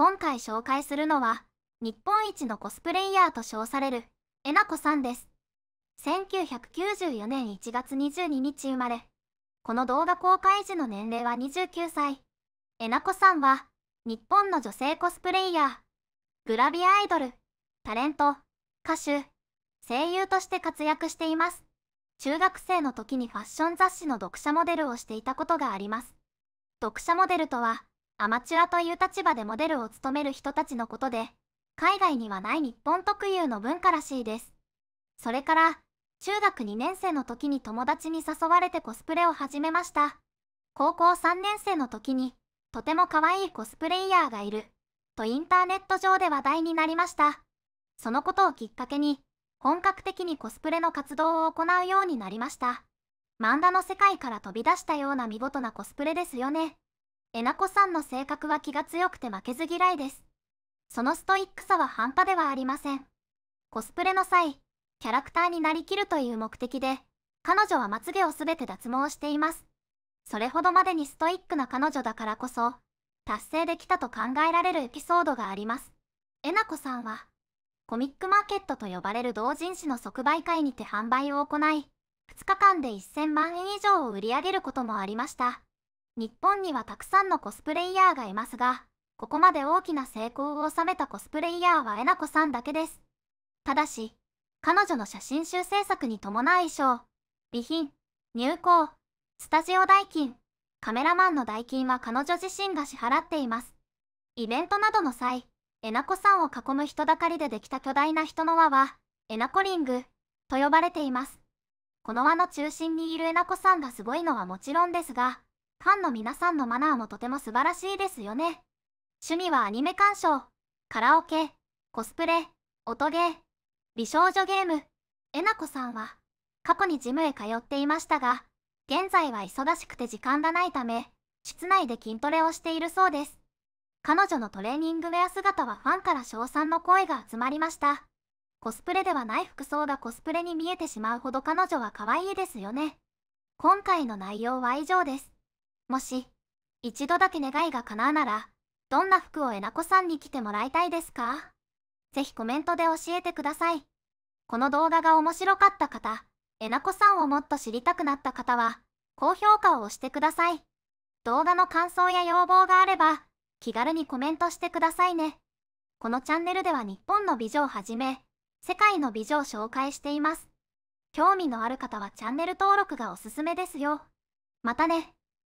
今回紹介するのは日本一のコスプレイヤーと称されるえなこさんです1994年1月22日生まれこの動画公開時の年齢は29歳えなこさんは日本の女性コスプレイヤーグラビアアイドルタレント歌手声優として活躍しています中学生の時にファッション雑誌の読者モデルをしていたことがあります読者モデルとはアマチュアという立場でモデルを務める人たちのことで、海外にはない日本特有の文化らしいです。それから、中学2年生の時に友達に誘われてコスプレを始めました。高校3年生の時に、とても可愛いコスプレイヤーがいる、とインターネット上で話題になりました。そのことをきっかけに、本格的にコスプレの活動を行うようになりました。漫画の世界から飛び出したような見事なコスプレですよね。えなこさんの性格は気が強くて負けず嫌いです。そのストイックさは半端ではありません。コスプレの際、キャラクターになりきるという目的で、彼女はまつげをすべて脱毛しています。それほどまでにストイックな彼女だからこそ、達成できたと考えられるエピソードがあります。えなこさんは、コミックマーケットと呼ばれる同人誌の即売会にて販売を行い、2日間で1000万円以上を売り上げることもありました。日本にはたくさんのコスプレイヤーがいますが、ここまで大きな成功を収めたコスプレイヤーはえなこさんだけです。ただし、彼女の写真集制作に伴う衣装、備品、入稿、スタジオ代金、カメラマンの代金は彼女自身が支払っています。イベントなどの際、えなこさんを囲む人だかりでできた巨大な人の輪は、えなこリング、と呼ばれています。この輪の中心にいるえなこさんがすごいのはもちろんですが、ファンの皆さんのマナーもとても素晴らしいですよね。趣味はアニメ鑑賞、カラオケ、コスプレ、音ゲー、美少女ゲーム。えなこさんは、過去にジムへ通っていましたが、現在は忙しくて時間がないため、室内で筋トレをしているそうです。彼女のトレーニングウェア姿はファンから称賛の声が集まりました。コスプレではない服装がコスプレに見えてしまうほど彼女は可愛いですよね。今回の内容は以上です。もし、一度だけ願いが叶うなら、どんな服をえなこさんに着てもらいたいですかぜひコメントで教えてください。この動画が面白かった方、えなこさんをもっと知りたくなった方は、高評価を押してください。動画の感想や要望があれば、気軽にコメントしてくださいね。このチャンネルでは日本の美女をはじめ、世界の美女を紹介しています。興味のある方はチャンネル登録がおすすめですよ。またね。